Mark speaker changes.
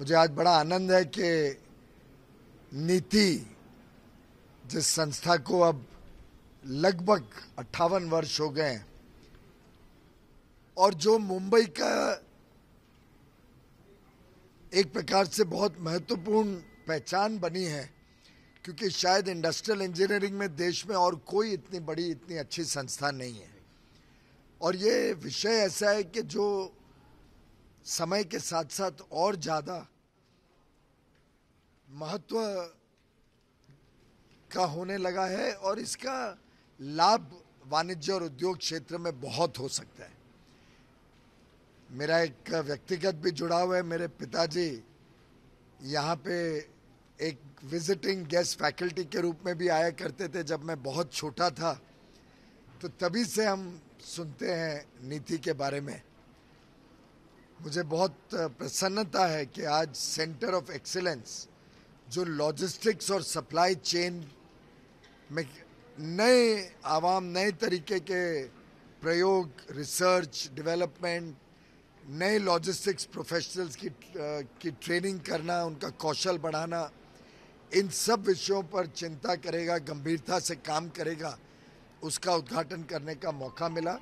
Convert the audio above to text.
Speaker 1: मुझे आज बड़ा आनंद है कि नीति जिस संस्था को अब लगभग अट्ठावन वर्ष हो गए और जो मुंबई का एक प्रकार से बहुत महत्वपूर्ण पहचान बनी है क्योंकि शायद इंडस्ट्रियल इंजीनियरिंग में देश में और कोई इतनी बड़ी इतनी अच्छी संस्था नहीं है और ये विषय ऐसा है कि जो समय के साथ साथ और ज़्यादा महत्व का होने लगा है और इसका लाभ वाणिज्य और उद्योग क्षेत्र में बहुत हो सकता है मेरा एक व्यक्तिगत भी जुड़ाव है मेरे पिताजी यहाँ पे एक विजिटिंग गेस्ट फैकल्टी के रूप में भी आया करते थे जब मैं बहुत छोटा था तो तभी से हम सुनते हैं नीति के बारे में मुझे बहुत प्रसन्नता है कि आज सेंटर ऑफ एक्सेलेंस जो लॉजिस्टिक्स और सप्लाई चेन में नए आवाम नए तरीके के प्रयोग रिसर्च डेवलपमेंट नए लॉजिस्टिक्स प्रोफेशनल्स की की ट्रेनिंग करना उनका कौशल बढ़ाना इन सब विषयों पर चिंता करेगा गंभीरता से काम करेगा उसका उद्घाटन करने का मौका मिला